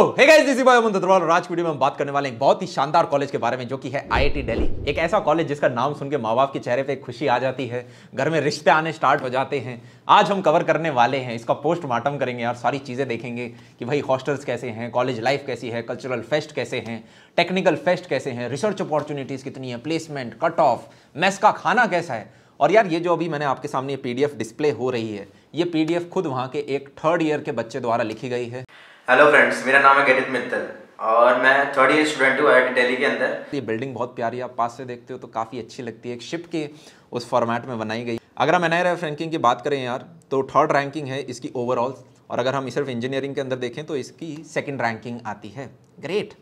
Oh, में हम बात करने वाले बहुत ही शानदार कॉलेज के बारे में जो है एक ऐसा कॉलेज जिसका नाम सुन के माँ बाप के चेहरे खुशी आ जाती है घर में रिश्ते आने स्टार्ट हो जाते हैं आज हम कवर करने वाले हैं इसका पोस्टमार्टम करेंगे और सारी चीज़ें देखेंगे कि भाई हॉस्टल्स कैसे हैं कॉलेज लाइफ कैसी है कल्चरल फेस्ट कैसे हैं टेक्निकल फेस्ट कैसे हैं रिसर्च अपॉर्चुनिटीज़ कितनी है प्लेसमेंट कट ऑफ मेस का खाना कैसा है और यार ये जो अभी मैंने आपके सामने पीडीएफ डिस्प्ले हो रही है ये पीडीएफ खुद वहाँ के एक थर्ड ईयर के बच्चे द्वारा लिखी गई है हेलो फ्रेंड्स मेरा नाम है गणित मित्तल और मैं थर्ड ईयर स्टूडेंट हूँ आई दिल्ली के अंदर ये बिल्डिंग बहुत प्यारी आप पास से देखते हो तो काफ़ी अच्छी लगती है एक शिप के उस फॉर्मेट में बनाई गई अगर हम एन रैंकिंग की बात करें यार तो थर्ड रैंकिंग है इसकी ओवरऑल और अगर हम सिर्फ इंजीनियरिंग के अंदर देखें तो इसकी सेकेंड रैंकिंग आती है ग्रेट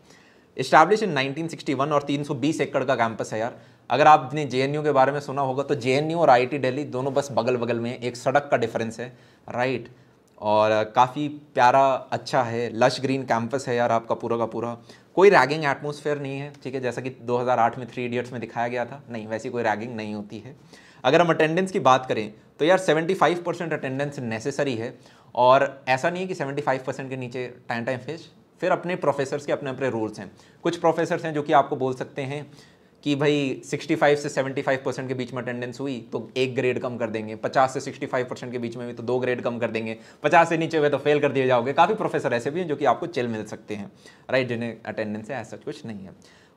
इस्टेब्लिश इन 1961 और 320 एकड़ का कैंपस है यार अगर आपने जे के बारे में सुना होगा तो जे और आई दिल्ली दोनों बस बगल बगल में एक सड़क का डिफरेंस है राइट right. और काफ़ी प्यारा अच्छा है लश ग्रीन कैंपस है यार आपका पूरा का पूरा कोई रैगिंग एटमोसफेयर नहीं है ठीक है जैसा कि 2008 में थ्री इडियट्स में दिखाया गया था नहीं वैसी कोई रैगिंग नहीं होती है अगर हम अटेंडेंस की बात करें तो यार 75 परसेंट अटेंडेंस नेसेसरी है और ऐसा नहीं है कि 75 परसेंट के नीचे टाइम टाइम फिश फिर अपने प्रोफेसर्स के अपने अपने रूल्स हैं कुछ प्रोफेसर्स हैं जो कि आपको बोल सकते हैं कि भाई 65 से 75 परसेंट के बीच में अटेंडेंस हुई तो एक ग्रेड कम कर देंगे 50 से 65 परसेंट के बीच में भी तो दो ग्रेड कम कर देंगे 50 से नीचे हुए तो फेल कर दिए जाओगे काफ़ी प्रोफेसर ऐसे भी हैं जो कि आपको चेल मिल सकते हैं राइट जिन्हें अटेंडेंस है ऐसा कुछ नहीं है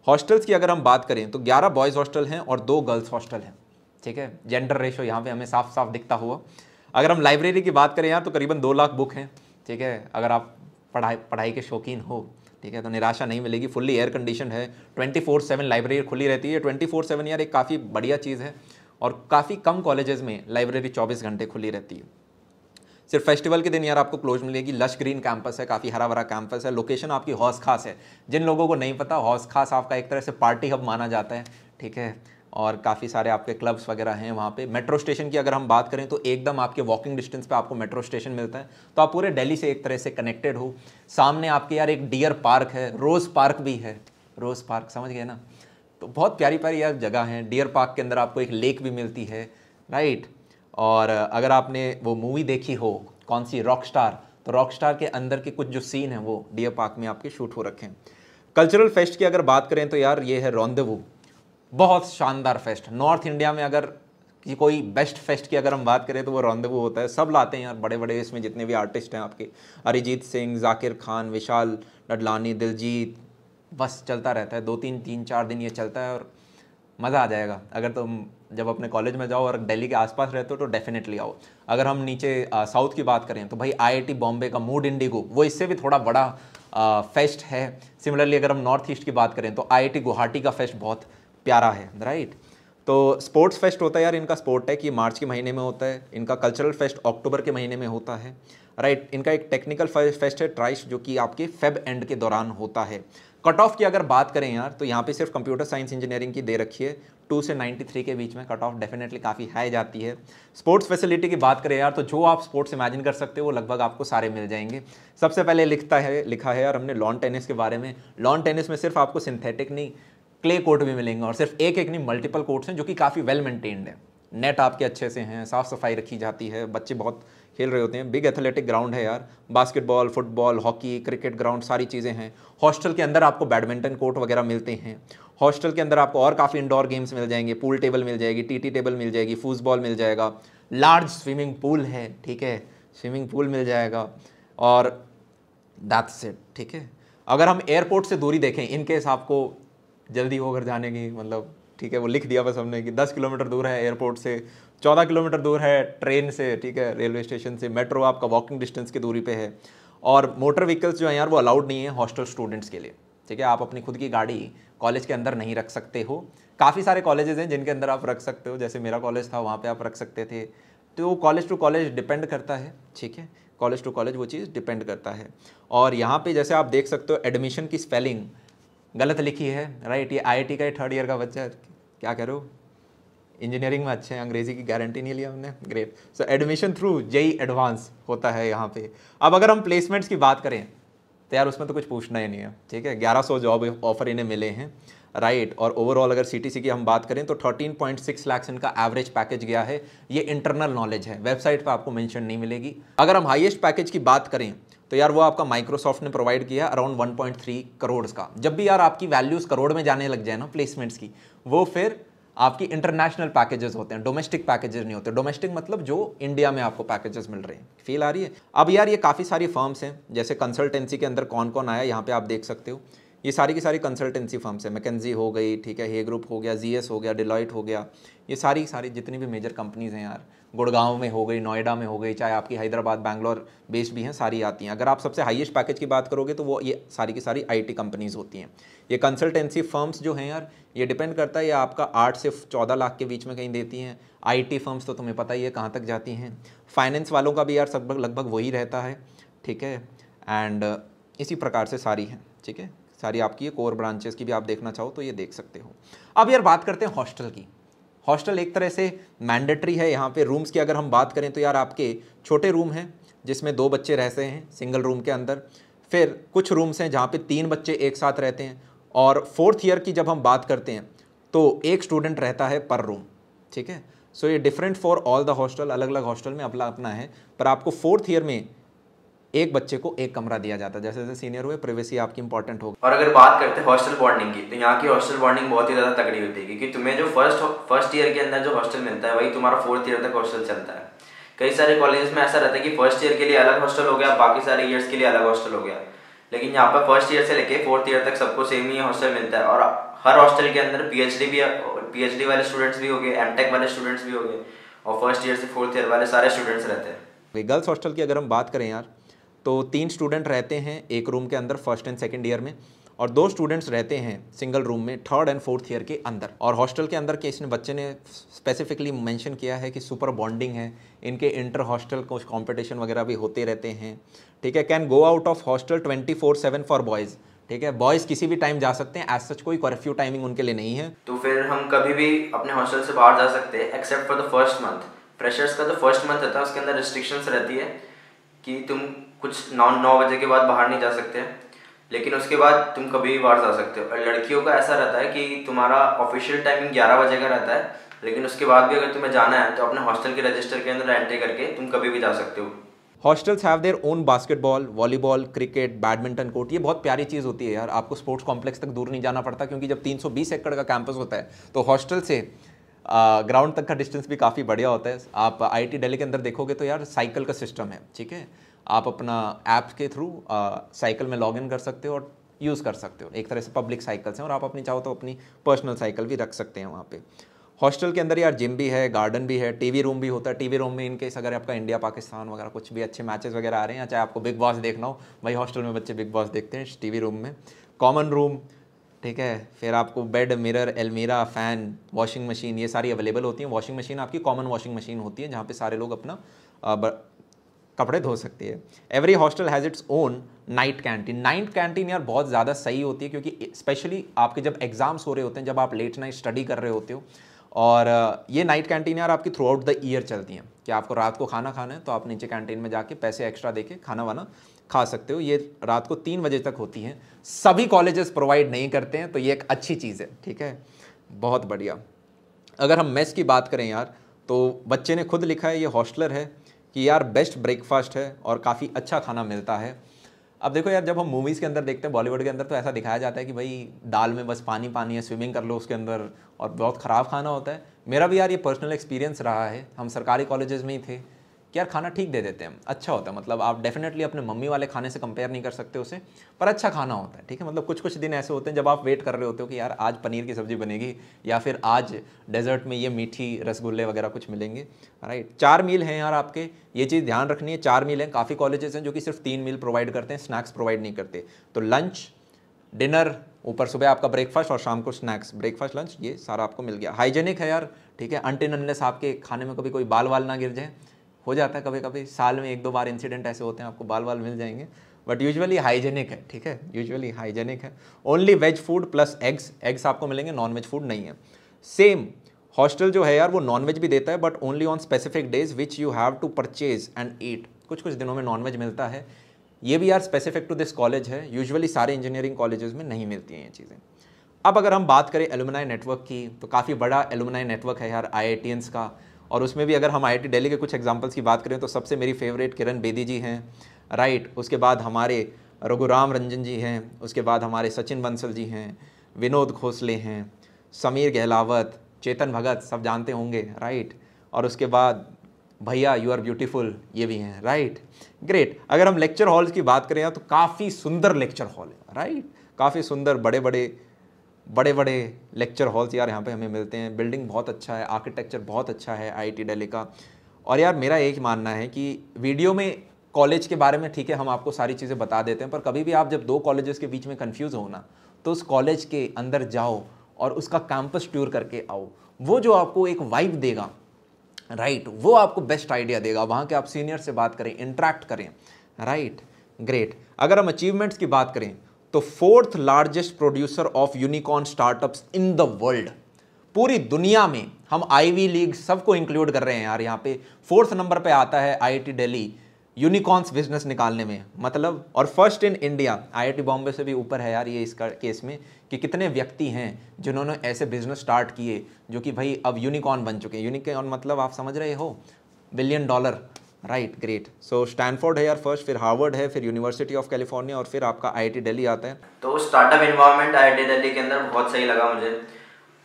हॉस्टल्स की अगर हम बात करें तो ग्यारह बॉयज़ हॉस्टल हैं और दो गर्ल्स हॉस्टल हैं ठीक है जेंडर रेशो यहाँ पर हमें साफ साफ दिखता हुआ अगर हम लाइब्रेरी की बात करें यहाँ तो करीबन दो लाख बुक हैं ठीक है अगर आप पढ़ाई पढ़ाई के शौकीन हो ठीक है तो निराशा नहीं मिलेगी फुल्ली एयर कंडीशन है ट्वेंटी फोर सेवन लाइब्रेरी खुली रहती है ट्वेंटी फोर सेवन यार एक काफ़ी बढ़िया चीज़ है और काफ़ी कम कॉलेजेस में लाइब्रेरी चौबीस घंटे खुली रहती है सिर्फ फेस्टिवल के दिन यार आपको क्लोज मिलेगी लश ग्रीन कैंपस है काफ़ी हरा भरा कैंपस है लोकेशन आपकी हौस खास है जिन लोगों को नहीं पता हौस खास आपका एक तरह से पार्टी हब माना जाता है ठीक है और काफ़ी सारे आपके क्लब्स वगैरह हैं वहाँ पे मेट्रो स्टेशन की अगर हम बात करें तो एकदम आपके वॉकिंग डिस्टेंस पे आपको मेट्रो स्टेशन मिलता है तो आप पूरे दिल्ली से एक तरह से कनेक्टेड हो सामने आपके यार एक डियर पार्क है रोज़ पार्क भी है रोज़ पार्क समझ गए ना तो बहुत प्यारी प्यारी यार जगह हैं डियर पार्क के अंदर आपको एक लेक भी मिलती है राइट और अगर आपने वो मूवी देखी हो कौन सी रॉक स्टार तो रॉक स्टार के अंदर के कुछ जो सीन हैं वो डियर पार्क में आपके शूट हो रखे हैं कल्चरल फेस्ट की अगर बात करें तो यार ये है रौंदेवू बहुत शानदार फेस्ट नॉर्थ इंडिया में अगर कि कोई बेस्ट फेस्ट की अगर हम बात करें तो वो रॉन्देवू होता है सब लाते हैं यार बड़े बड़े इसमें जितने भी आर्टिस्ट हैं आपके अरिजीत सिंह जाकिर खान विशाल डडलानी दिलजीत बस चलता रहता है दो तीन तीन चार दिन ये चलता है और मज़ा आ जाएगा अगर तुम तो जब अपने कॉलेज में जाओ और दिल्ली के आसपास रहते हो तो डेफिनेटली आओ अगर हम नीचे साउथ की बात करें तो भाई आईआईटी बॉम्बे का मूड इंडिगो वो इससे भी थोड़ा बड़ा फेस्ट है सिमिलरली अगर हम नॉर्थ ईस्ट की बात करें तो आईआईटी गुवाहाटी का फेस्ट बहुत प्यारा है राइट तो स्पोर्ट्स फेस्ट होता है यार इनका स्पोर्ट है कि मार्च के महीने में होता है इनका कल्चरल फेस्ट अक्टूबर के महीने में होता है राइट इनका एक टेक्निकल फेस्ट है ट्राइश जो कि आपके फेब एंड के दौरान होता है कट ऑफ की अगर बात करें यार तो यहाँ पे सिर्फ कंप्यूटर साइंस इंजीनियरिंग की दे रखी है टू से नाइन्टी थ्री के बीच में कट ऑफ डेफिनेटली काफ़ी हाई जाती है स्पोर्ट्स फैसिलिटी की बात करें यार तो जो आप स्पोर्ट्स इमेजिन कर सकते हो वो लगभग आपको सारे मिल जाएंगे सबसे पहले लिखता है लिखा है यार हमने लॉन टेनिस के बारे में लॉन टेनिस में सिर्फ आपको सिंथेटिक नहीं क्ले कोर्ट भी मिलेंगे और सिर्फ एक एक नहीं मल्टीपल कोर्ट्स हैं जो कि काफ़ी वेल मेंटेन्ड है नेट आपके अच्छे से हैं साफ़ सफाई रखी जाती है बच्चे बहुत खेल रहे होते हैं बिग एथलेटिक ग्राउंड है यार basketball football hockey cricket ground सारी चीज़ें हैं हॉस्टल के अंदर आपको बैडमिंटन कोर्ट वगैरह मिलते हैं हॉस्टल के अंदर आपको और काफ़ी इंडोर गेम्स मिल जाएंगे पूल टेबल मिल जाएगी टी टेबल मिल जाएगी फूसबॉल मिल जाएगा लार्ज स्विमिंग पूल है ठीक है स्विमिंग पूल मिल जाएगा और दैट्स इट ठीक है अगर हम एयरपोर्ट से दूरी देखें इनकेस आपको जल्दी होकर जाने की मतलब ठीक है वो लिख दिया बस हमने कि दस किलोमीटर दूर है एयरपोर्ट से चौदह किलोमीटर दूर है ट्रेन से ठीक है रेलवे स्टेशन से मेट्रो आपका वॉकिंग डिस्टेंस की दूरी पे है और मोटर व्हीकल्स जो हैं यार वो अलाउड नहीं है हॉस्टल स्टूडेंट्स के लिए ठीक है आप अपनी खुद की गाड़ी कॉलेज के अंदर नहीं रख सकते हो काफ़ी सारे कॉलेजेस हैं जिनके अंदर आप रख सकते हो जैसे मेरा कॉलेज था वहाँ पर आप रख सकते थे तो कॉलेज टू कॉलेज डिपेंड करता है ठीक है कॉलेज टू कॉलेज वो चीज़ डिपेंड करता है और यहाँ पे जैसे आप देख सकते हो एडमिशन की स्पेलिंग गलत लिखी है राइट ये आई का ये थर्ड ईयर का बच्चा है क्या करो इंजीनियरिंग में अच्छे हैं अंग्रेजी की गारंटी नहीं लिया हमने great so admission through JEE advance होता है यहाँ पे अब अगर हम प्लेसमेंट्स की बात करें तो यार उसमें तो कुछ पूछना ही नहीं है ठीक है ग्यारह सौ जॉब ऑफर इन्हें मिले हैं राइट और ओवरऑल अगर सी की हम बात करें तो 13.6 लैक्स इनका एवरेज पैकेज गया है ये इंटरनल नॉलेज है वेबसाइट पर आपको मेंशन नहीं मिलेगी अगर हम हाईएस्ट पैकेज की बात करें तो यार वो आपका माइक्रोसॉफ्ट ने प्रोवाइड किया अराउंड 1.3 करोड़ का जब भी यार आपकी वैल्यूज़ करोड़ में जाने लग जाए ना प्लेसमेंट्स की वो फिर आपकी इंटरनेशनल पैकेजेस होते हैं डोमेस्टिक पैकेजेस नहीं होते डोमेस्टिक मतलब जो इंडिया में आपको पैकेजेस मिल रहे हैं फील आ रही है अब यार ये काफ़ी सारी फर्म्स हैं जैसे कंसल्टेंसी के अंदर कौन कौन आया यहाँ पे आप देख सकते हो ये सारी की सारी कंसल्टेंसी फर्म्स है मैकेजी हो गई ठीक है हे ग्रुप हो गया जी हो गया डिलॉइट हो गया ये सारी की सारी जितनी भी मेजर कंपनीज़ हैं यार गुड़गांव में हो गई नोएडा में हो गई चाहे आपकी हैदराबाद बैंगलोर बेस्ड भी हैं सारी आती हैं अगर आप सबसे हाईएस्ट पैकेज की बात करोगे तो वो ये सारी की सारी आईटी कंपनीज़ होती हैं ये कंसल्टेंसी फर्म्स जो हैं यार ये डिपेंड करता है ये आपका आठ से चौदह लाख के बीच में कहीं देती हैं आई फर्म्स तो तुम्हें पता ही है कहाँ तक जाती हैं फाइनेंस वालों का भी यार सब लगभग वही रहता है ठीक है एंड इसी प्रकार से सारी हैं ठीक है सारी आपकी कोर ब्रांचेस की भी आप देखना चाहो तो ये देख सकते हो अब यार बात करते हैं हॉस्टल की हॉस्टल एक तरह से मैंडेटरी है यहाँ पे रूम्स की अगर हम बात करें तो यार आपके छोटे रूम हैं जिसमें दो बच्चे रहते हैं सिंगल रूम के अंदर फिर कुछ रूम्स हैं जहाँ पे तीन बच्चे एक साथ रहते हैं और फोर्थ ईयर की जब हम बात करते हैं तो एक स्टूडेंट रहता है पर रूम ठीक है सो ये different for all the hostel अलग अलग हॉस्टल में अपना अपना है पर आपको फोर्थ ईयर में एक बच्चे को एक कमरा दिया जाता है जैसे जैसे सीनियर हुए प्राइवेसी आपकी इंपॉर्टेंट होगी और अगर बात करते हैं हॉस्टल बॉर्डिंग की तो यहाँ की हॉस्टल बॉर्डिंग बहुत ही ज़्यादा तगड़ी होती है क्योंकि तुम्हें जो फर्स्ट फर्स्ट ईयर के अंदर जो हॉस्टल मिलता है वही तुम्हारा फोर्थ ईयर तक हॉस्टल चलता है कई सारे कॉलेजेस में ऐसा रहता है कि फर्स्ट ईयर के लिए अलग हॉस्टल हो गया बाकी सारे ईयर्स के लिए अलग हॉस्टल हो गया लेकिन यहाँ पर फर्स्ट ईयर से लेके फोर्थ ईयर तक सबको सेम ही हॉस्टल मिलता है और हर हॉस्टल के अंदर पीएचडी भी पीएचडी वाले स्टूडेंट्स भी हो गए एमटेक वाले स्टूडेंट्स भी हो गए और फर्स्ट ईयर से फोर्थ ईयर वाले सारे स्टूडेंट्स रहते हैं गर्ल्स हॉस्टल की अगर हम बात करें यार तो तीन स्टूडेंट रहते हैं एक रूम के अंदर फर्स्ट एंड सेकेंड ईयर में और दो स्टूडेंट्स रहते हैं सिंगल रूम में थर्ड एंड फोर्थ ईयर के अंदर और हॉस्टल के अंदर के इसने बच्चे ने स्पेसिफिकली मेंशन किया है कि सुपर बॉन्डिंग है इनके इंटर हॉस्टल कुछ कॉम्पिटिशन वगैरह भी होते रहते हैं ठीक है can go out of hostel twenty four seven for boys ठीक है बॉयज़ किसी भी टाइम जा सकते हैं एज सच कोई कर्फ्यू टाइमिंग उनके लिए नहीं है तो फिर हम कभी भी अपने हॉस्टल से बाहर जा सकते हैं except for the first month freshers का तो फर्स्ट मंथ रहता है उसके अंदर रिस्ट्रिक्शंस रहती है कि तुम कुछ नौ नौ बजे के बाद बाहर नहीं जा सकते लेकिन उसके बाद तुम कभी भी बाहर जा सकते हो और लड़कियों का ऐसा रहता है कि तुम्हारा ऑफिशियल टाइमिंग ग्यारह बजे का रहता है लेकिन उसके बाद भी अगर तुम्हें जाना है तो अपने हॉस्टल के रजिस्टर के अंदर एंट्री करके तुम कभी भी जा सकते हो hostels have their own basketball volleyball cricket badminton court ये बहुत प्यारी चीज़ होती है यार आपको स्पोर्ट्स कॉम्प्लेक्स तक दूर नहीं जाना पड़ता क्योंकि जब 320 एकड़ का कैंपस होता है तो हॉस्टल से ग्राउंड तक का डिस्टेंस भी काफ़ी बढ़िया होता है आप आई दिल्ली के अंदर देखोगे तो यार साइकिल का सिस्टम है ठीक है आप अपना ऐप के थ्रू साइकिल में इन कर सकते हो और यूज़ कर सकते हो एक तरह से पब्लिक साइकिल्स हैं और आप अपनी चाहो तो अपनी पर्सनल साइकिल भी रख सकते हैं वहाँ पे हॉस्टल के अंदर यार जिम भी है गार्डन भी है टीवी रूम भी होता है टीवी रूम में इनकेस अगर आपका इंडिया पाकिस्तान वगैरह कुछ भी अच्छे मैचेस वगैरह आ रहे हैं या चाहे आपको बिग बॉस देखना हो वही हॉस्टल में बच्चे बिग बॉस देखते हैं टीवी रूम में कॉमन रूम ठीक है फिर आपको बेड मिरर एलमीरा फ़ैन वॉशिंग मशीन ये सारी अवेलेबल होती हैं वॉशिंग मशीन आपकी कॉमन वॉशिंग मशीन होती है जहाँ पे सारे लोग अपना कपड़े धो सकती है every hostel has its own night canteen night canteen यार बहुत ज़्यादा सही होती है क्योंकि स्पेशली आपके जब एग्ज़ाम्स हो रहे होते हैं जब आप लेट नाइट स्टडी कर रहे होते हो और ये नाइट कैंटीन यार आपकी थ्रू आउट द ईयर चलती हैं कि आपको रात को खाना खाना है तो आप नीचे कैंटीन में जाके पैसे एक्स्ट्रा देके खाना वाना खा सकते हो ये रात को तीन बजे तक होती हैं सभी कॉलेजेस प्रोवाइड नहीं करते हैं तो ये एक अच्छी चीज़ है ठीक है बहुत बढ़िया अगर हम मेस की बात करें यार तो बच्चे ने खुद लिखा है ये हॉस्टलर है कि यार बेस्ट ब्रेकफास्ट है और काफ़ी अच्छा खाना मिलता है अब देखो यार जब हम मूवीज़ के अंदर देखते हैं बॉलीवुड के अंदर तो ऐसा दिखाया जाता है कि भाई दाल में बस पानी पानी है स्विमिंग कर लो उसके अंदर और बहुत ख़राब खाना होता है मेरा भी यार ये पर्सनल एक्सपीरियंस रहा है हम सरकारी कॉलेजेस में ही थे कि यार खाना ठीक दे देते हैं अच्छा होता है मतलब आप डेफिनेटली अपने मम्मी वाले खाने से कंपेयर नहीं कर सकते उसे पर अच्छा खाना होता है ठीक है मतलब कुछ कुछ दिन ऐसे होते हैं जब आप वेट कर रहे होते हो कि यार आज पनीर की सब्ज़ी बनेगी या फिर आज डेजर्ट में ये मीठी रसगुल्ले वगैरह कुछ मिलेंगे राइट चार मील हैं यार आपके ये चीज़ ध्यान रखनी है चार मील हैं काफ़ी कॉलेजेस हैं जो कि सिर्फ तीन मील प्रोवाइड करते हैं स्नैक्स प्रोवाइड नहीं करते तो लंच डिनर ऊपर सुबह आपका ब्रेकफास्ट और शाम को स्नैक्स ब्रेकफास्ट लंच ये सारा आपको मिल गया हाइजेनिक है यार ठीक है अनटिन अनलेस आपके खाने में कभी कोई बाल वाल ना गिर जाए हो जाता है कभी कभी साल में एक दो बार इंसिडेंट ऐसे होते हैं आपको बाल बाल मिल जाएंगे बट यूजुअली हाइजेनिक है ठीक है यूजुअली हाइजेनिक है only veg food plus eggs eggs आपको मिलेंगे नॉन वेज फूड नहीं है सेम हॉस्टल जो है यार वो नॉन वेज भी देता है but only on specific days which you have to purchase and eat कुछ कुछ दिनों में नॉन वेज मिलता है ये भी यार स्पेसिफिक टू दिस कॉलेज है यूजुअली सारे इंजीनियरिंग कॉलेजेस में नहीं मिलती हैं ये चीज़ें अब अगर हम बात करें एलुमनाई नेटवर्क की तो काफ़ी बड़ा एलुमनाई नेटवर्क है यार आई का और उसमें भी अगर हम आई दिल्ली के कुछ एग्जाम्पल्स की बात करें तो सबसे मेरी फेवरेट किरण बेदी जी हैं राइट उसके बाद हमारे रघुराम रंजन जी हैं उसके बाद हमारे सचिन बंसल जी हैं विनोद घोसले हैं समीर गहलावत चेतन भगत सब जानते होंगे राइट और उसके बाद भैया यू आर ब्यूटीफुल ये भी हैं राइट ग्रेट अगर हम लेक्चर हॉल्स की बात करें तो काफ़ी सुंदर लेक्चर हॉल है राइट काफ़ी सुंदर बड़े बड़े बड़े बड़े लेक्चर हॉल्स यार यहाँ पे हमें मिलते हैं बिल्डिंग बहुत अच्छा है आर्किटेक्चर बहुत अच्छा है आई दिल्ली का और यार मेरा एक मानना है कि वीडियो में कॉलेज के बारे में ठीक है हम आपको सारी चीज़ें बता देते हैं पर कभी भी आप जब दो कॉलेजेस के बीच में कन्फ्यूज़ हो ना तो उस कॉलेज के अंदर जाओ और उसका कैंपस टूर करके आओ वो जो आपको एक वाइब देगा राइट right, वो आपको बेस्ट आइडिया देगा वहाँ के आप सीनियर से बात करें इंट्रैक्ट करें राइट right, ग्रेट अगर हम अचीवमेंट्स की बात करें तो fourth largest producer of unicorn startups in the world पूरी दुनिया में हम आईवी लीग सबको इंक्लूड कर रहे हैं यार यहां पे फोर्थ नंबर पे आता है आईआईटी दिल्ली यूनिकॉर्न्स बिजनेस निकालने में मतलब और first in India IIT Bombay से भी ऊपर है यार ये इसका केस में कि कितने व्यक्ति हैं जिन्होंने ऐसे बिजनेस स्टार्ट किए जो कि भाई अब यूनिकॉर्न बन चुके हैं यूनिकॉर्न मतलब आप समझ रहे हो billion dollar right great so Stanford है यार फर्स्ट फिर हार्वर्ड है फिर यूनिवर्सिटी ऑफ कैलिफोर्निया और फिर आपका आई दिल्ली आता है तो स्टार्टअप इन्वायरमेंट आई दिल्ली के अंदर बहुत सही लगा मुझे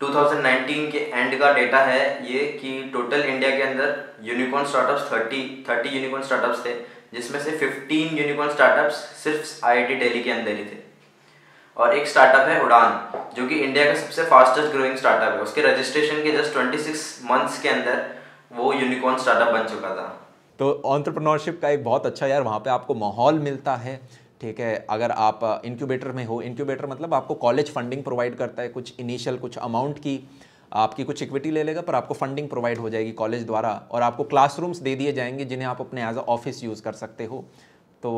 2019 के एंड का डेटा है ये कि टोटल इंडिया के अंदर यूनिकॉर्न स्टार्टअप्स 30 30 यूनिकॉर्न स्टार्टअप्स थे जिसमें से 15 यूनिकॉर्न स्टार्टअप्स सिर्फ आईआईटी दिल्ली के अंदर ही थे और एक स्टार्टअप है उड़ान जो कि इंडिया का सबसे फास्टेस्ट ग्रोइंग स्टार्टअप है उसके रजिस्ट्रेशन के जस्ट 26 मंथ्स के अंदर वो यूनिकॉर्न स्टार्टअप बन चुका था तो ऑन्ट्रप्रनोरशिप का एक बहुत अच्छा यार वहाँ पर आपको माहौल मिलता है ठीक है अगर आप इंक्यूबेटर में हो इंक्यूबेटर मतलब आपको कॉलेज फंडिंग प्रोवाइड करता है कुछ इनिशियल कुछ अमाउंट की आपकी कुछ इक्विटी ले लेगा पर आपको फंडिंग प्रोवाइड हो जाएगी कॉलेज द्वारा और आपको क्लासरूम्स दे दिए जाएंगे जिन्हें आप अपने एज अ ऑफिस यूज़ कर सकते हो तो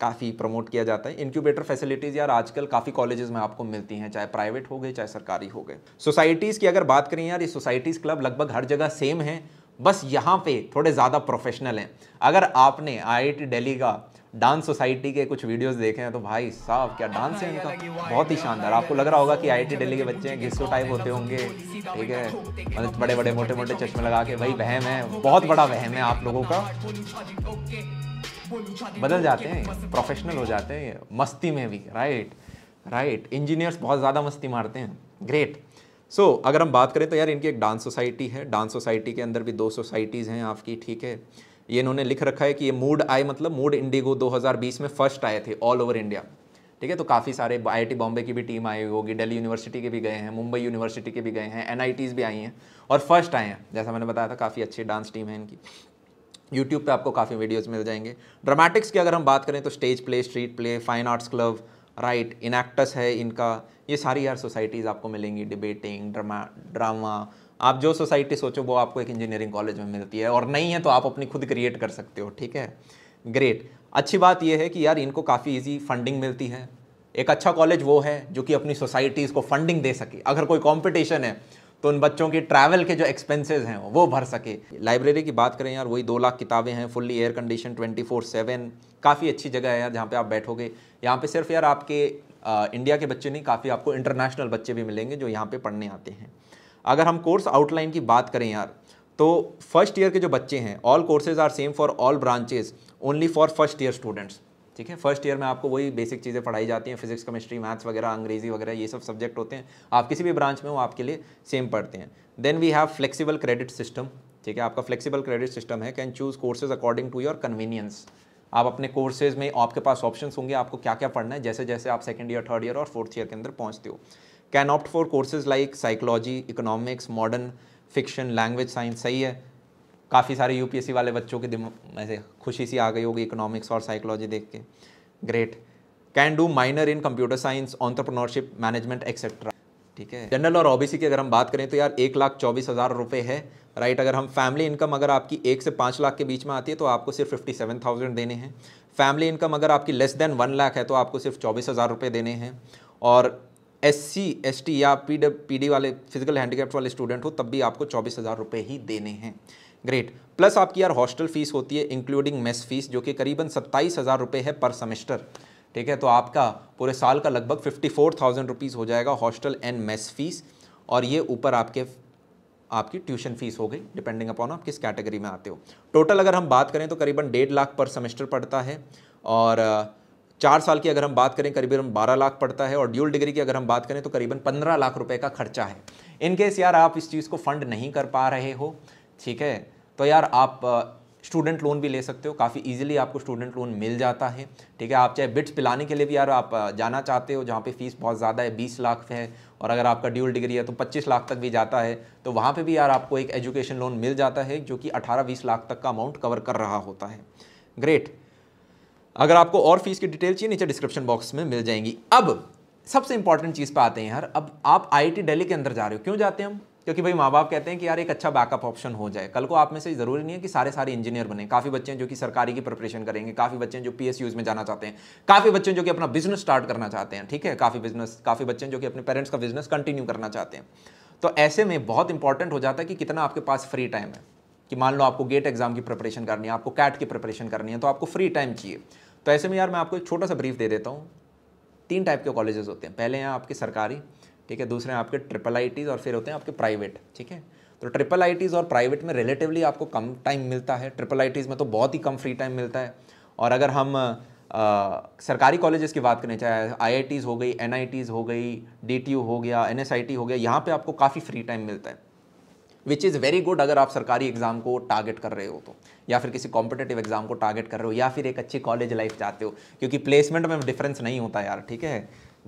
काफ़ी प्रमोट किया जाता है इंक्यूबेटर फैसिलिटीज़ यार आजकल काफ़ी कॉलेजेस में आपको मिलती हैं चाहे प्राइवेट हो गए चाहे सरकारी हो गए सोसाइटीज़ की अगर बात करें यार ये सोसाइटीज़ क्लब लगभग हर जगह सेम है बस यहाँ पे थोड़े ज़्यादा प्रोफेशनल हैं अगर आपने आई दिल्ली का डांस सोसाइटी के कुछ वीडियोस देखे हैं तो भाई साहब क्या डांस है इनका बहुत ही शानदार आपको लग रहा होगा कि आईआईटी दिल्ली के बच्चे हैं घिस्सो टाइप होते होंगे ठीक है मतलब बड़े बड़े मोटे मोटे चश्मे लगा के भाई वहम है बहुत बड़ा वहम है आप लोगों का बदल जाते हैं प्रोफेशनल हो जाते हैं मस्ती में भी राइट राइट इंजीनियर्स बहुत ज़्यादा मस्ती मारते हैं ग्रेट सो so, अगर हम बात करें तो यार इनकी एक डांस सोसाइटी है डांस सोसाइटी के अंदर भी दो सोसाइटीज़ हैं आपकी ठीक है ये इन्होंने लिख रखा है कि ये मूड आए मतलब मूड इंडिगो 2020 में फर्स्ट आए थे ऑल ओवर इंडिया ठीक है तो काफ़ी सारे आई बॉम्बे की भी टीम आई होगी दिल्ली यूनिवर्सिटी के भी गए हैं मुंबई यूनिवर्सिटी के भी गए हैं एनआईटीज़ भी आई हैं और फर्स्ट आए हैं जैसा मैंने बताया था काफ़ी अच्छी डांस टीम है इनकी यूट्यूब पर आपको काफ़ी वीडियोज मिल जाएंगे ड्रामेटिक्स की अगर हम बात करें तो stage play street play fine arts club right in Enactus है इनका ये सारी यार सोसाइटीज़ आपको मिलेंगी डिबेटिंग ड्रामा ड्रामा आप जो सोसाइटी सोचो वो आपको एक इंजीनियरिंग कॉलेज में मिलती है और नहीं है तो आप अपनी खुद क्रिएट कर सकते हो ठीक है ग्रेट अच्छी बात यह है कि यार इनको काफ़ी ईजी फंडिंग मिलती है एक अच्छा कॉलेज वो है जो कि अपनी सोसाइटीज़ को फंडिंग दे सके अगर कोई कॉम्पिटिशन है तो उन बच्चों के ट्रैवल के जो एक्सपेंसेस हैं वो भर सके लाइब्रेरी की बात करें यार वही दो लाख किताबें हैं fully air condition twenty four seven काफ़ी अच्छी जगह है यार जहाँ पे आप बैठोगे यहाँ पे सिर्फ यार आपके आ, इंडिया के बच्चे नहीं काफ़ी आपको इंटरनेशनल बच्चे भी मिलेंगे जो यहाँ पर पढ़ने आते हैं अगर हम कोर्स आउटलाइन की बात करें यार तो फर्स्ट ईयर के जो बच्चे हैं all courses are same for all branches only for first year students ठीक है फर्स्ट ईयर में आपको वही बेसिक चीज़ें पढ़ाई जाती हैं फिजिक्स केमिस्ट्री मैथ्स वगैरह अंग्रेजी वगैरह ये सब सब्जेक्ट होते हैं आप किसी भी ब्रांच में वो आपके लिए सेम पढ़ते हैं then we have flexible credit system ठीक है आपका फ्लेक्सिबल क्रेडिट सिस्टम है can choose courses according to your convenience आप अपने कोर्सेज में आपके पास ऑप्शन होंगे आपको क्या क्या पढ़ना है जैसे जैसे आप सेकेंड ईयर थर्ड ईयर और फोर्थ ईयर के अंदर पहुँचते हो can opt for courses like psychology economics modern fiction language science सही है काफ़ी सारे यू वाले बच्चों के दिमाग ऐसे खुशी सी आ गई होगी इकोनॉमिक्स और साइकोलॉजी देख के great can do minor in computer science entrepreneurship management etcetera ठीक है जनरल और ओबीसी की अगर हम बात करें तो यार एक लाख चौबीस हज़ार रुपये है राइट अगर हम फैमिली इनकम अगर आपकी एक से पाँच लाख के बीच में आती है तो आपको सिर्फ फिफ्टी सेवन थाउजेंड देने हैं फैमिली इनकम अगर आपकी लेस देन वन लाख है तो आपको सिर्फ चौबीस हज़ार रुपये देने हैं और एस सी एस टी या पी डी वाले फिजिकल हैंडीकेप्ट वाले स्टूडेंट हो तब भी आपको चौबीस हज़ार रुपये ही देने हैं ग्रेट प्लस आपकी यार हॉस्टल फीस होती है इंक्लूडिंग मेस फीस जो कि करीबन सत्ताईस हज़ार रुपये है पर सेमेस्टर ठीक है तो आपका पूरे साल का लगभग फिफ्टी फोर थाउजेंड रुपीज़ हो जाएगा हॉस्टल एंड मेस फीस और ये ऊपर आपके आपकी ट्यूशन फीस हो गई डिपेंडिंग अपॉन आप किस कैटेगरी में आते हो टोटल अगर हम बात करें तो करीबन डेढ़ लाख पर सेमेस्टर पड़ता है और चार साल की अगर हम बात करें करीबन बारह लाख पड़ता है और ड्यूल डिग्री की अगर हम बात करें तो करीबन पंद्रह लाख रुपए का खर्चा है इनकेस यार आप इस चीज़ को फंड नहीं कर पा रहे हो ठीक है तो यार आप स्टूडेंट लोन भी ले सकते हो काफ़ी इजीली आपको स्टूडेंट लोन मिल जाता है ठीक है आप चाहे बिट्स पिलाने के लिए भी यार आप जाना चाहते हो जहाँ पे फीस बहुत ज़्यादा है बीस लाख है और अगर आपका ड्यूल डिग्री है तो पच्चीस लाख तक भी जाता है तो वहाँ पे भी यार आपको एक एजुकेशन लोन मिल जाता है जो कि अठारह बीस लाख तक का अमाउंट कवर कर रहा होता है ग्रेट अगर आपको और फीस की डिटेल चाहिए नीचे डिस्क्रिप्शन बॉक्स में मिल जाएंगी अब सबसे इंपॉर्टेंट चीज़ पर आते हैं यार अब आप आई दिल्ली के अंदर जा रहे हो क्यों जाते हैं हम क्योंकि भाई माँ बाप कहते हैं कि यार एक अच्छा बैकअप ऑप्शन हो जाए कल को आप में से ज़रूरी नहीं है कि सारे सारे इंजीनियर बने काफ़ी बच्चे हैं जो कि सरकारी की प्रिपरेशन करेंगे काफ़ी बच्चे हैं जो पी में जाना चाहते हैं काफ़ी बच्चे जो कि अपना बिजनेस स्टार्ट करना चाहते हैं ठीक है काफ़ी बिजनेस काफ़ी बच्चे जो कि अपने पेरेंट्स का बिजनेस कंटिन्यू करना चाहते हैं तो ऐसे में बहुत इंपॉर्टेंट हो जाता है कि कितना आपके पास फ्री टाइम है कि मान लो आपको गेट एग्जाम की प्रिपरेशन करनी है आपको कैट की प्रिपरेशन करनी है तो आपको फ्री टाइम चाहिए तो ऐसे में यार मैं आपको एक छोटा सा ब्रीफ दे देता हूँ तीन टाइप के कॉलेजेस होते हैं पहले हैं आपके सरकारी ठीक है दूसरे आपके ट्रिपल आई और फिर होते हैं आपके प्राइवेट ठीक है तो ट्रिपल आई और प्राइवेट में रिलेटिवली आपको कम टाइम मिलता है ट्रिपल आई में तो बहुत ही कम फ्री टाइम मिलता है और अगर हम आ, सरकारी कॉलेजेस की बात करें चाहे आई हो गई एन हो गई डी हो गया एन हो गया यहाँ पर आपको काफ़ी फ्री टाइम मिलता है विच इज़ वेरी गुड अगर आप सरकारी एग्ज़ाम को टारगेट कर रहे हो तो या फिर किसी कॉम्पिटेटिव एग्ज़ाम को टारगेट कर रहे हो या फिर एक अच्छी कॉलेज लाइफ चाहते हो क्योंकि प्लेसमेंट में डिफरेंस नहीं होता यार ठीक है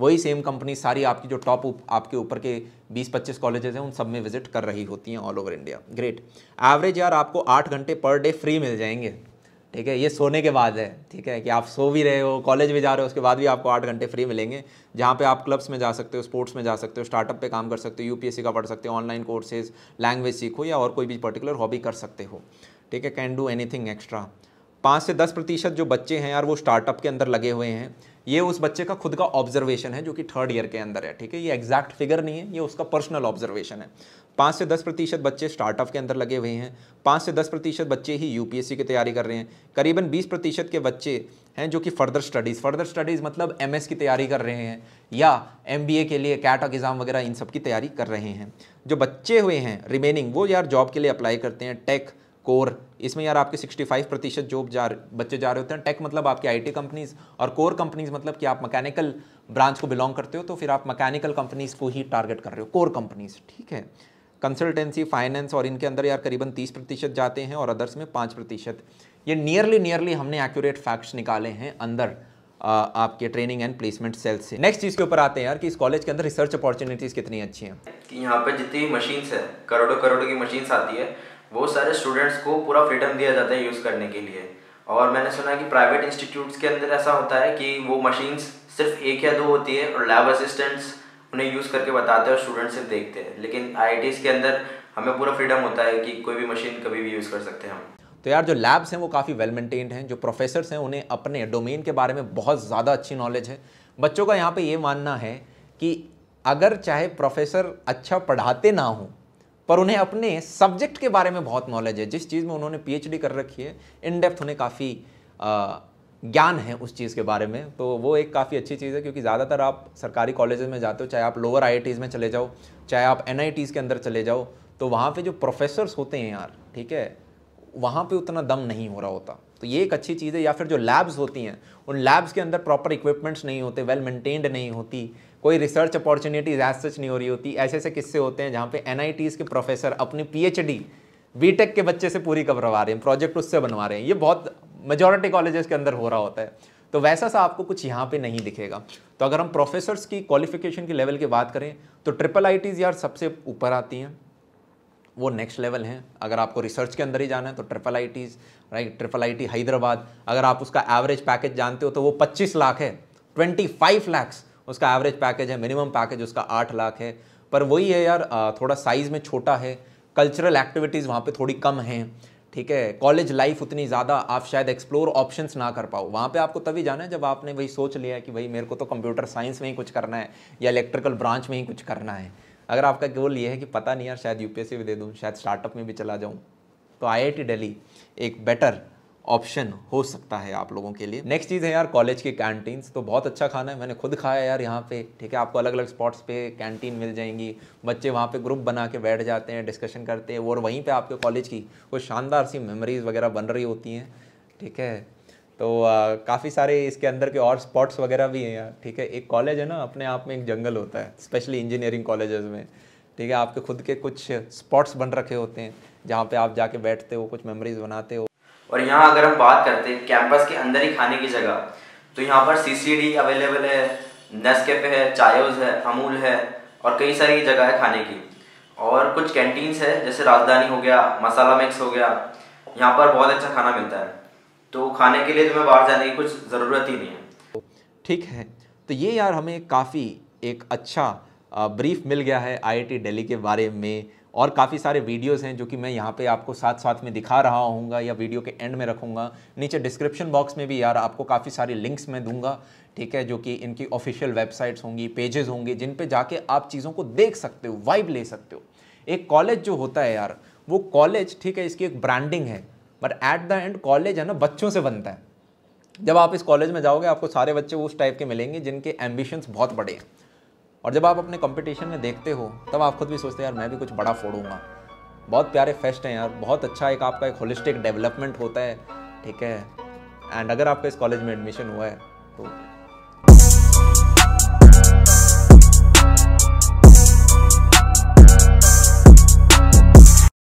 वही सेम कंपनी सारी आपकी जो टॉप आपके ऊपर के 20-25 कॉलेजेस हैं उन सब में विजिट कर रही होती हैं all over India great average यार आपको आठ घंटे पर डे फ्री मिल जाएंगे ठीक है ये सोने के बाद है ठीक है कि आप सो भी रहे हो कॉलेज भी जा रहे हो उसके बाद भी आपको आठ घंटे फ्री मिलेंगे जहाँ पे आप क्लब्स में जा सकते हो स्पोर्ट्स में जा सकते हो स्टार्टअप पे काम कर सकते हो यूपीएससी का पढ़ सकते हो ऑनलाइन कोर्सेज लैंग्वेज सीखो या और कोई भी पर्टिकुलर हॉबी कर सकते हो ठीक है कैन डू एनीथिंग एक्स्ट्रा पाँच से दस प्रतिशत जो बच्चे हैं यार वो स्टार्टअप के अंदर लगे हुए हैं ये उस बच्चे का खुद का ऑब्जर्वेशन है जो कि थर्ड ईयर के अंदर है ठीक है ये एग्जैक्ट फिगर नहीं है ये उसका पर्सनल ऑब्जर्वेशन है पाँच से दस प्रतिशत बच्चे स्टार्टअप के अंदर लगे हुए हैं पाँच से दस प्रतिशत बच्चे ही यू की तैयारी कर रहे हैं करीबन बीस प्रतिशत के बच्चे हैं जो कि फर्दर स्टडीज़ फर्दर स्टडीज़ मतलब एम की तैयारी कर रहे हैं या एम के लिए कैट एग्ज़ाम वगैरह इन सब की तैयारी कर रहे हैं जो बच्चे हुए हैं रिमेनिंग वो यार जॉब के लिए अप्लाई करते हैं टेक कोर इसमें यार आपके 65 प्रतिशत जॉब जा बच्चे जा रहे होते हैं टेक मतलब आपकी आईटी कंपनीज और कोर कंपनीज मतलब कि आप मैकेनिकल ब्रांच को बिलोंग करते हो तो फिर आप मैकेनिकल कंपनीज को ही टारगेट कर रहे हो कोर कंपनीज ठीक है कंसल्टेंसी फाइनेंस और इनके अंदर यार करीबन तीस प्रतिशत जाते हैं और अदर्स में पाँच प्रतिशत ये नियरली नियरली हमने एक्यूरेट फैक्ट्स निकाले हैं अंदर आ, आपके ट्रेनिंग एंड प्लेसमेंट सेल्स से नेक्स्ट चीज़ के ऊपर आते हैं यार कि इस कॉलेज के अंदर रिसर्च अपॉर्चुनिटीज़ कितनी अच्छी हैं कि यहाँ पर जितनी मशीन्स है करोड़ों करोड़ों की मशीन्स आती है बहुत सारे स्टूडेंट्स को पूरा फ्रीडम दिया जाता है यूज़ करने के लिए और मैंने सुना कि प्राइवेट इंस्टीट्यूट्स के अंदर ऐसा होता है कि वो मशीन्स सिर्फ एक या दो होती है और लैब असिस्टेंट्स उन्हें यूज़ करके बताते हैं और स्टूडेंट्स सिर्फ देखते हैं लेकिन आई के अंदर हमें पूरा फ्रीडम होता है कि कोई भी मशीन कभी भी यूज़ कर सकते हैं हम तो यार जो लैब्स हैं वो काफ़ी वेल मेंटेन्ड हैं जो प्रोफेसर्स हैं उन्हें अपने डोमेन के बारे में बहुत ज़्यादा अच्छी नॉलेज है बच्चों का यहाँ पे ये मानना है कि अगर चाहे प्रोफेसर अच्छा पढ़ाते ना हों पर उन्हें अपने सब्जेक्ट के बारे में बहुत नॉलेज है जिस चीज़ में उन्होंने पीएचडी कर रखी है इन डेप्थ उन्हें काफ़ी ज्ञान है उस चीज़ के बारे में तो वो एक काफ़ी अच्छी चीज़ है क्योंकि ज़्यादातर आप सरकारी कॉलेज में जाते हो चाहे आप लोअर आई में चले जाओ चाहे आप एन के अंदर चले जाओ तो वहाँ पर जो प्रोफेसर्स होते हैं यार ठीक है वहाँ पर उतना दम नहीं हो रहा होता तो ये एक अच्छी चीज़ है या फिर जो लैब्स होती हैं उन लैब्स के अंदर प्रॉपर इक्विपमेंट्स नहीं होते वेल मेंटेन्ड नहीं होती कोई रिसर्च अपॉर्चुनिटीज एज सच नहीं हो रही होती ऐसे ऐसे किस्से होते हैं जहाँ पे एन के प्रोफेसर अपनी पी बीटेक के बच्चे से पूरी करवा रहे हैं प्रोजेक्ट उससे बनवा रहे हैं ये बहुत मेजोरिटी कॉलेजेस के अंदर हो रहा होता है तो वैसा सा आपको कुछ यहाँ पे नहीं दिखेगा तो अगर हम प्रोफेसर्स की क्वालिफिकेशन की लेवल की बात करें तो ट्रिपल आई यार सबसे ऊपर आती हैं वो नेक्स्ट लेवल हैं अगर आपको रिसर्च के अंदर ही जाना है तो triple I Ts right triple I T Hyderabad अगर आप उसका एवरेज पैकेज जानते हो तो वो 25 लाख है 25 लैक्स उसका एवरेज पैकेज है मिनिमम पैकेज उसका आठ लाख है पर वही है यार थोड़ा साइज़ में छोटा है कल्चरल एक्टिविटीज़ वहाँ पे थोड़ी कम हैं ठीक है कॉलेज लाइफ उतनी ज़्यादा आप शायद एक्सप्लोर ऑप्शंस ना कर पाओ वहाँ पे आपको तभी जाना है जब आपने वही सोच लिया है कि भाई मेरे को तो कंप्यूटर साइंस में ही कुछ करना है या इलेक्ट्रिकल ब्रांच में ही कुछ करना है अगर आपका गोल ये है कि पता नहीं यार शायद यूपीएससी भी दे दूँ शायद स्टार्टअप में भी चला जाऊँ तो आई आई एक बेटर ऑप्शन हो सकता है आप लोगों के लिए नेक्स्ट चीज़ है यार कॉलेज के कैंटीन तो बहुत अच्छा खाना है मैंने खुद खाया यार यहाँ पे ठीक है आपको अलग अलग स्पॉट्स पे कैंटीन मिल जाएंगी बच्चे वहाँ पे ग्रुप बना के बैठ जाते हैं डिस्कशन करते हैं और वहीं पे आपके कॉलेज की कुछ शानदार सी मेमोरीज़ वगैरह बन रही होती हैं ठीक है तो काफ़ी सारे इसके अंदर के और स्पॉट्स वगैरह भी हैं यार ठीक है एक कॉलेज है ना अपने आप में एक जंगल होता है स्पेशली इंजीनियरिंग कॉलेजेस में ठीक है आपके खुद के कुछ स्पॉट्स बन रखे होते हैं जहाँ पे आप जाके बैठते हो कुछ मेमोरीज बनाते हो और यहाँ अगर हम बात करते हैं कैंपस के अंदर ही खाने की जगह तो यहाँ पर सी अवेलेबल है नेस है चायोज है अमूल है और कई सारी जगह है खाने की और कुछ कैंटीन्स है जैसे राजधानी हो गया मसाला मिक्स हो गया यहाँ पर बहुत अच्छा खाना मिलता है तो खाने के लिए तुम्हें बाहर जाने की कुछ ज़रूरत ही नहीं है ठीक है तो ये यार हमें काफ़ी एक अच्छा ब्रीफ मिल गया है आई दिल्ली के बारे में और काफ़ी सारे वीडियोस हैं जो कि मैं यहाँ पे आपको साथ साथ में दिखा रहा हूँ या वीडियो के एंड में रखूँगा नीचे डिस्क्रिप्शन बॉक्स में भी यार आपको काफ़ी सारे लिंक्स मैं दूंगा ठीक है जो कि इनकी ऑफिशियल वेबसाइट्स होंगी पेजेस होंगे जिन पे जाके आप चीज़ों को देख सकते हो वाइब ले सकते हो एक कॉलेज जो होता है यार वो कॉलेज ठीक है इसकी एक ब्रांडिंग है but at the end college है ना बच्चों से बनता है जब आप इस कॉलेज में जाओगे आपको सारे बच्चे उस टाइप के मिलेंगे जिनके एम्बिशंस बहुत बड़े हैं और जब आप अपने कंपटीशन में देखते हो तब आप खुद भी सोचते हैं यार मैं भी कुछ बड़ा फोड़ूंगा हाँ। बहुत प्यारे फेस्ट हैं यार बहुत अच्छा एक आपका एक होलिस्टिक डेवलपमेंट होता है ठीक है एंड अगर आपका इस कॉलेज में एडमिशन हुआ है तो